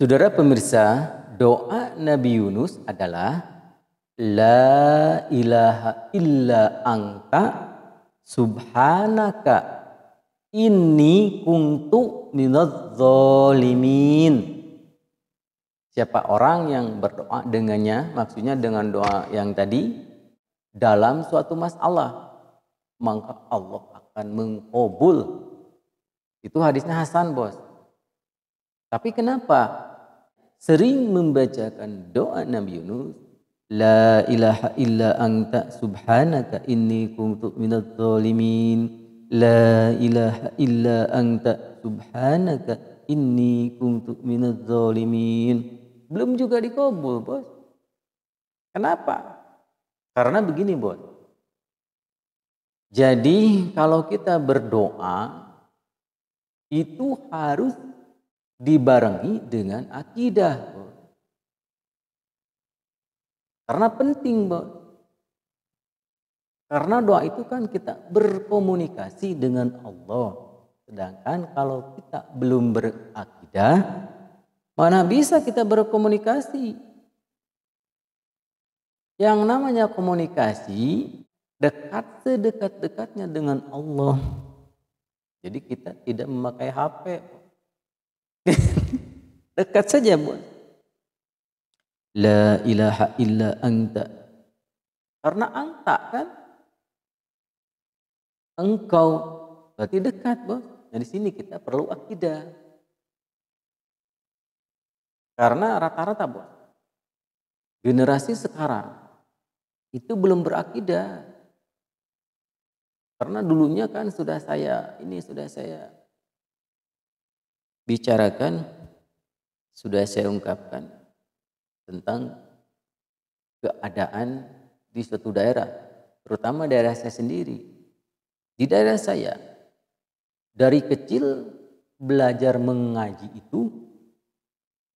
Saudara pemirsa, doa Nabi Yunus adalah La ilaha illa angka subhanaka inni kuntu minadz Siapa orang yang berdoa dengannya, maksudnya dengan doa yang tadi dalam suatu masalah, maka Allah akan mengobul. Itu hadisnya Hasan, Bos. Tapi kenapa sering membacakan doa Nabi Yunus La ilaha illa anta subhanaka inni kuntu minal zalimin La ilaha illa anta subhanaka inni kuntu minal zalimin Belum juga dikabul, Bos. Kenapa? Karena begini, Bos. Jadi kalau kita berdoa itu harus dibarengi dengan akidah. Karena penting, Bu. Karena doa itu kan kita berkomunikasi dengan Allah. Sedangkan kalau kita belum berakidah, mana bisa kita berkomunikasi? Yang namanya komunikasi dekat sedekat-dekatnya dengan Allah. Jadi kita tidak memakai HP, Dekat saja buat. La ilaha illa anta. Karena anta kan engkau berarti dekat bos. Nah di sini kita perlu akidah. Karena rata-rata bos generasi sekarang itu belum berakidah. Karena dulunya kan sudah saya, ini sudah saya, bicarakan sudah saya ungkapkan tentang keadaan di suatu daerah, terutama daerah saya sendiri. Di daerah saya dari kecil belajar mengaji itu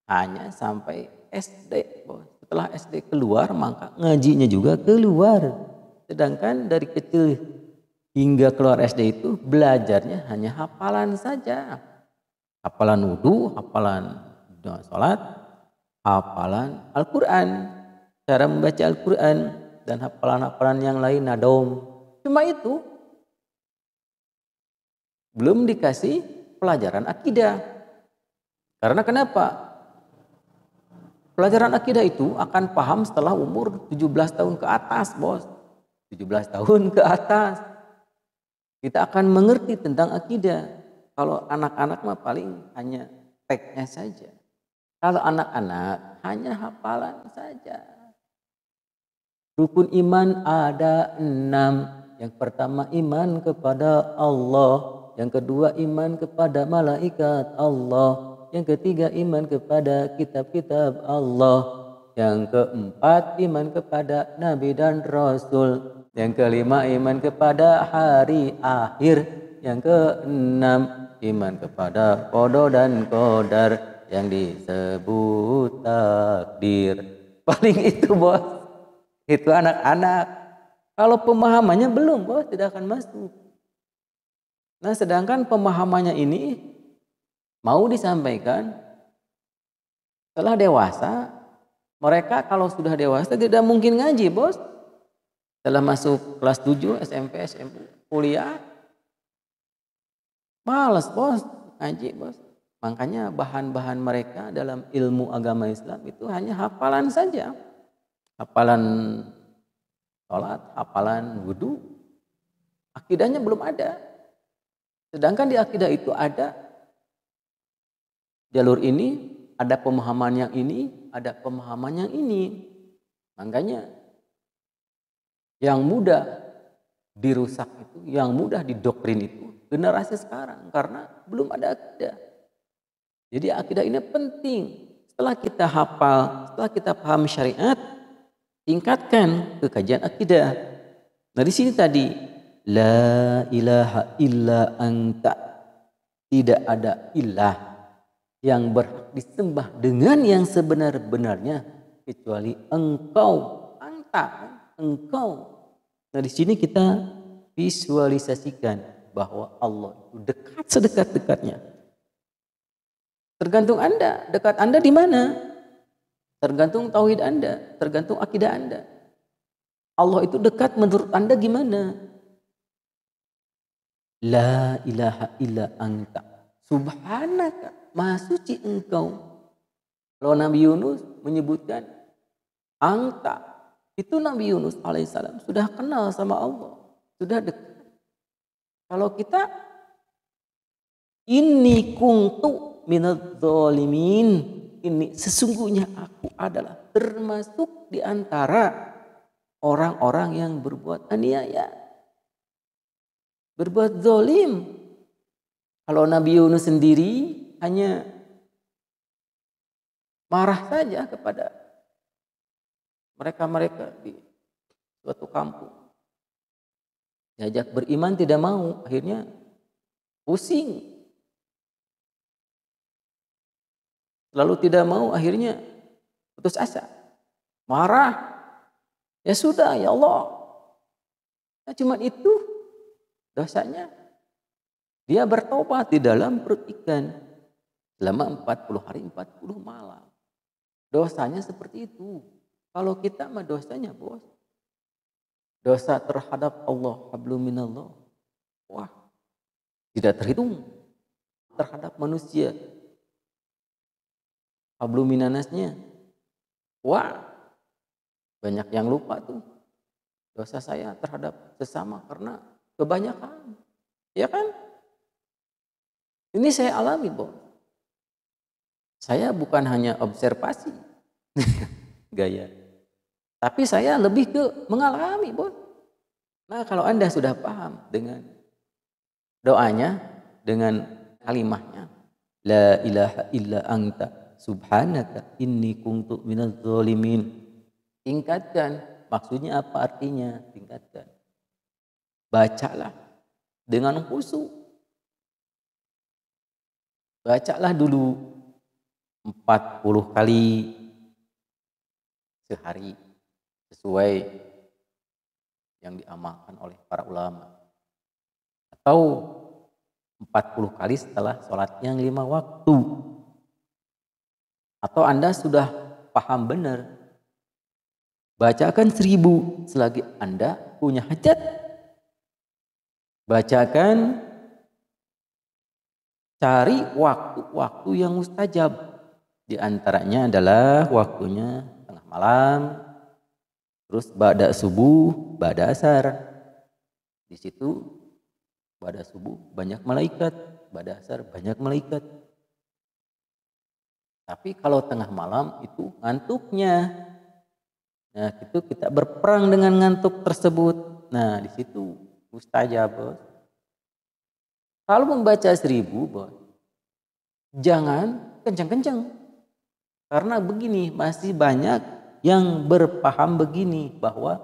hanya sampai SD. Oh, setelah SD keluar maka ngajinya juga keluar. Sedangkan dari kecil hingga keluar SD itu belajarnya hanya hafalan saja hafalan wudhu, hafalan sholat, hafalan Al-Quran, cara membaca Al-Quran, dan hafalan-hafalan yang lain, nadom. Cuma itu, belum dikasih pelajaran akidah. Karena kenapa? Pelajaran akidah itu akan paham setelah umur 17 tahun ke atas, bos. 17 tahun ke atas. Kita akan mengerti tentang akidah kalau anak-anak mah paling hanya teknya saja. Kalau anak-anak hanya hafalan saja. Rukun iman ada enam. Yang pertama iman kepada Allah. Yang kedua iman kepada malaikat Allah. Yang ketiga iman kepada kitab-kitab Allah. Yang keempat iman kepada nabi dan rasul. Yang kelima iman kepada hari akhir. Yang keenam iman kepada kodo dan kodar yang disebut takdir. Paling itu bos, itu anak-anak. Kalau pemahamannya belum bos, tidak akan masuk. Nah sedangkan pemahamannya ini mau disampaikan setelah dewasa, mereka kalau sudah dewasa tidak mungkin ngaji bos. Setelah masuk kelas 7 SMP, SMP kuliah, Malas bos, ngaji bos. Makanya bahan-bahan mereka dalam ilmu agama Islam itu hanya hafalan saja. Hafalan sholat, hafalan wudhu. Akidahnya belum ada. Sedangkan di akidah itu ada jalur ini, ada pemahaman yang ini, ada pemahaman yang ini. Makanya yang mudah dirusak itu, yang mudah didoktrin itu generasi sekarang karena belum ada akidah. Jadi akidah ini penting. Setelah kita hafal, setelah kita paham syariat, tingkatkan kekajian akidah. Nah di sini tadi la ilaha illa anta tidak ada ilah yang berhak disembah dengan yang sebenar-benarnya kecuali engkau anta engkau. Nah di sini kita visualisasikan bahwa Allah itu dekat sedekat-dekatnya. Tergantung Anda, dekat Anda di mana? Tergantung tauhid Anda, tergantung akidah Anda. Allah itu dekat menurut Anda gimana? La ilaha illa anta. Subhanaka. Maha suci engkau. Kalau Nabi Yunus menyebutkan angka. Itu Nabi Yunus alaihissalam sudah kenal sama Allah. Sudah dekat. Kalau kita ini kungtu dolimin ini sesungguhnya aku adalah termasuk diantara orang-orang yang berbuat aniaya. Berbuat zolim. Kalau Nabi Yunus sendiri hanya marah saja kepada mereka-mereka di suatu kampung diajak beriman tidak mau akhirnya pusing lalu tidak mau akhirnya putus asa marah ya sudah ya Allah ya cuman itu dosanya dia bertobat di dalam perut ikan selama 40 hari 40 malam dosanya seperti itu kalau kita mah dosanya bos dosa terhadap Allah hablum minallah wah tidak terhitung terhadap manusia hablum minanasnya wah banyak yang lupa tuh dosa saya terhadap sesama karena kebanyakan ya kan ini saya alami Bob saya bukan hanya observasi gaya tapi saya lebih ke mengalami, pun. Nah, kalau Anda sudah paham dengan doanya, dengan kalimahnya, La ilaha illa anta subhanaka inni kuntu minal zalimin. Tingkatkan. Maksudnya apa artinya? Tingkatkan. Bacalah dengan khusus. Bacalah dulu 40 kali sehari sesuai yang diamalkan oleh para ulama. Atau 40 kali setelah sholat yang lima waktu. Atau Anda sudah paham benar. Bacakan seribu selagi Anda punya hajat. Bacakan cari waktu-waktu yang mustajab. Di antaranya adalah waktunya tengah malam, Terus badak subuh, badak asar. Di situ pada subuh banyak malaikat, pada asar banyak malaikat. Tapi kalau tengah malam itu ngantuknya. Nah, itu kita berperang dengan ngantuk tersebut. Nah, di situ mustajab, bos. Kalau membaca seribu, bos, jangan kencang-kencang. Karena begini, masih banyak yang berpaham begini bahwa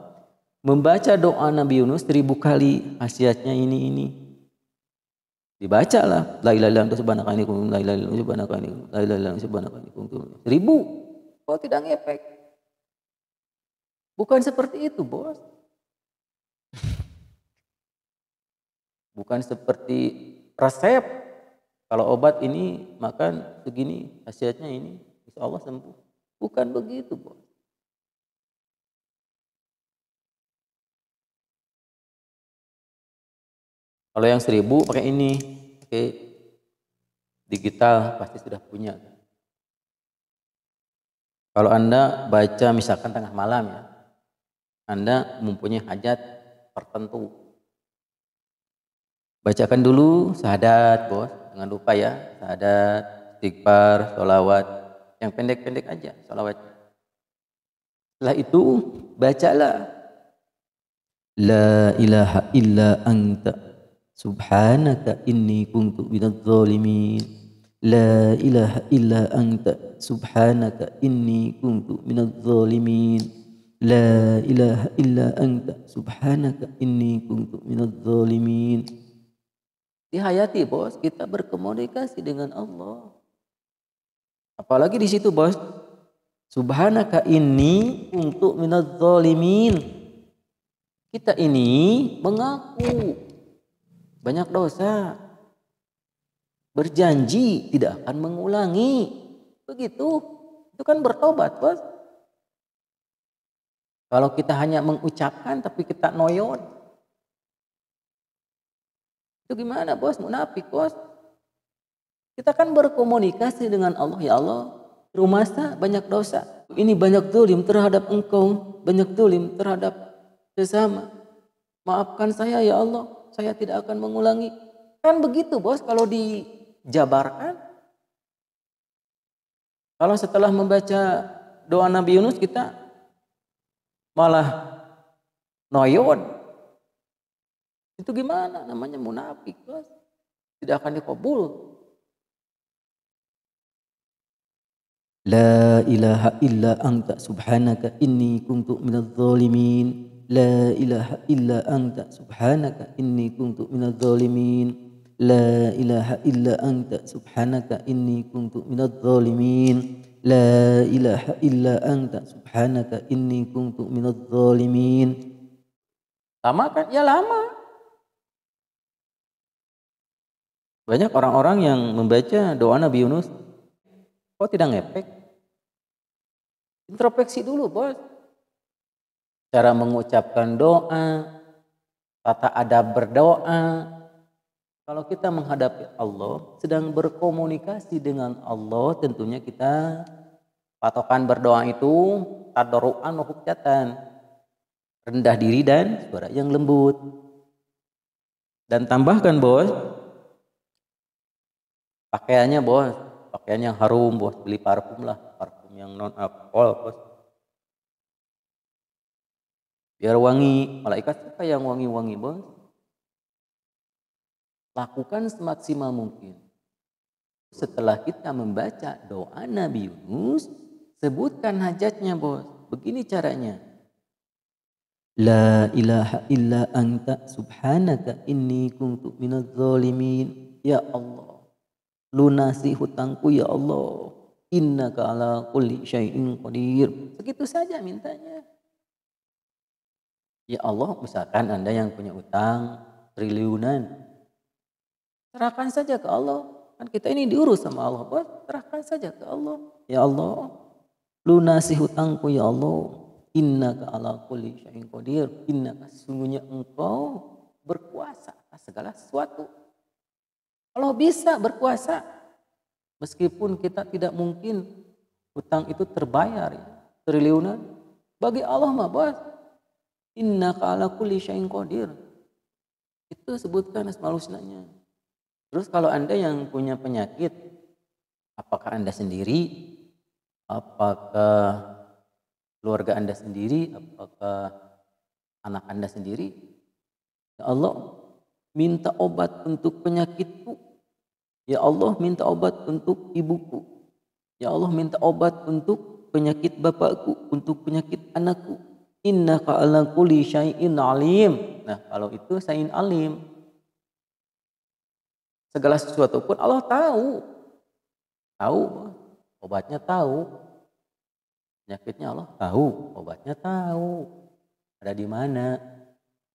membaca doa Nabi Yunus seribu kali khasiatnya ini ini dibacalah la ilaha illallah subhanakanikum la ilaha illallah subhanakanikum la ilaha illallah ini seribu kok tidak ngefek bukan seperti itu bos bukan seperti resep kalau obat ini makan segini khasiatnya ini insya Allah sembuh bukan begitu bos Kalau yang seribu pakai ini, oke digital pasti sudah punya. Kalau anda baca misalkan tengah malam ya, anda mempunyai hajat tertentu. Bacakan dulu sahadat bos, jangan lupa ya sahadat, istighfar, sholawat, yang pendek-pendek aja sholawat. Setelah itu bacalah La ilaha illa anta Subhanaka inni kuntu minadh zalimin. La ilaha illa anta subhanaka inni kuntu minadh zalimin. La ilaha illa anta subhanaka inni kuntu minadh zalimin. Dihayati bos, kita berkomunikasi dengan Allah. Apalagi di situ bos, Subhanaka ini untuk minadz zalimin. Kita ini mengaku banyak dosa. Berjanji tidak akan mengulangi. Begitu. Itu kan bertobat, Bos. Kalau kita hanya mengucapkan tapi kita noyon. Itu gimana, Bos? Munafik, Bos. Kita kan berkomunikasi dengan Allah, ya Allah, Rumah rumasa banyak dosa. Ini banyak tulim terhadap engkau, banyak tulim terhadap sesama. Maafkan saya ya Allah, saya tidak akan mengulangi. Kan begitu bos kalau dijabarkan. Kalau setelah membaca doa Nabi Yunus kita malah noyon. Itu gimana namanya munafik bos. Tidak akan dikabul. La ilaha illa anta subhanaka inni kuntu minal zalimin. La ilaha illa anta subhanaka inni kuntu minadh dhalimin. La ilaha illa anta subhanaka inni kuntu minadh dhalimin. La ilaha illa anta subhanaka inni kuntu minadh dhalimin. Lama kan? Ya lama. Banyak orang-orang yang membaca doa Nabi Yunus kok tidak ngepek. Introspeksi dulu, Bos cara mengucapkan doa, tata ada berdoa. Kalau kita menghadapi Allah, sedang berkomunikasi dengan Allah, tentunya kita patokan berdoa itu tadoruan hukjatan rendah diri dan suara yang lembut. Dan tambahkan bos, pakaiannya bos, pakaian yang harum bos, beli parfum lah, parfum yang non alkohol bos biar wangi. Malaikat siapa yang wangi-wangi bos? Lakukan semaksimal mungkin. Setelah kita membaca doa Nabi Yunus, sebutkan hajatnya bos. Begini caranya. La ilaha illa anta subhanaka inni kuntu minadz zalimin. Ya Allah, lunasi hutangku ya Allah. Innaka ala kulli syai'in qadir. Segitu saja mintanya. Ya Allah, misalkan Anda yang punya utang triliunan, serahkan saja ke Allah. Kan kita ini diurus sama Allah. buat serahkan saja ke Allah. Ya Allah, lunasi hutangku ya Allah. ka ala kulli syai'in qadir. ka sungguhnya engkau berkuasa atas segala sesuatu. Allah bisa berkuasa meskipun kita tidak mungkin hutang itu terbayar ya, triliunan. Bagi Allah mah bos, Inna ala kulli syai'in qadir. Itu sebutkan asmaul husnanya. Terus kalau Anda yang punya penyakit, apakah Anda sendiri? Apakah keluarga Anda sendiri? Apakah anak Anda sendiri? Ya Allah, minta obat untuk penyakitku. Ya Allah, minta obat untuk ibuku. Ya Allah, minta obat untuk penyakit bapakku, untuk penyakit anakku, inna ala kulli syai'in alim. Nah, kalau itu syai'in alim. Segala sesuatu pun Allah tahu. Tahu, obatnya tahu. Penyakitnya Allah tahu, obatnya tahu. Ada di mana?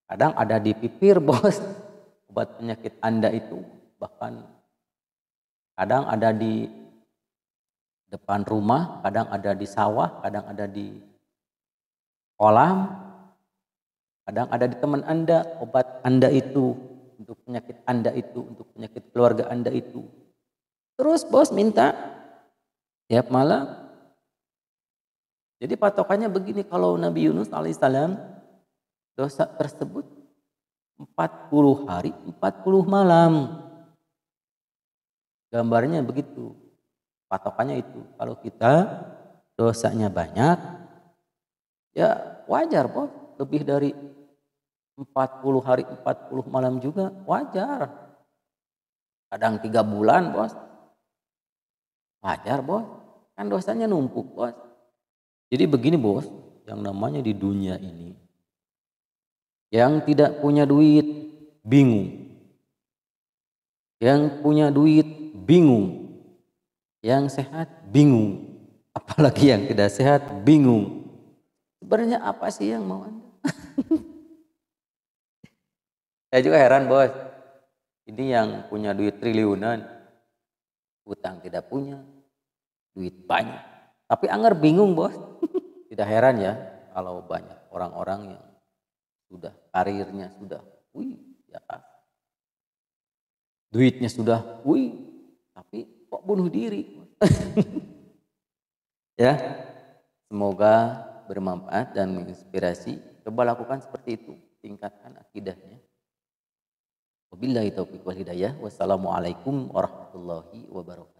Kadang ada di pipir, Bos. Obat penyakit Anda itu bahkan kadang ada di depan rumah, kadang ada di sawah, kadang ada di kolam, kadang ada di teman Anda, obat Anda itu, untuk penyakit Anda itu, untuk penyakit keluarga Anda itu. Terus bos minta tiap malam. Jadi patokannya begini, kalau Nabi Yunus alaihissalam dosa tersebut 40 hari, 40 malam. Gambarnya begitu. Patokannya itu. Kalau kita dosanya banyak, Ya wajar kok lebih dari 40 hari 40 malam juga wajar. Kadang tiga bulan bos. Wajar bos. Kan dosanya numpuk bos. Jadi begini bos, yang namanya di dunia ini. Yang tidak punya duit bingung. Yang punya duit bingung. Yang sehat bingung. Apalagi yang tidak sehat bingung. Sebenarnya apa sih yang mau Anda? Saya juga heran bos. Ini yang punya duit triliunan, utang tidak punya, duit banyak. Tapi Anger bingung bos. tidak heran ya kalau banyak orang-orang yang sudah karirnya sudah, wih ya duitnya sudah, wih tapi kok bunuh diri. ya, semoga bermanfaat dan menginspirasi, coba lakukan seperti itu. Tingkatkan akidahnya. Wabillahi taufiq wal hidayah. Wassalamualaikum warahmatullahi wabarakatuh.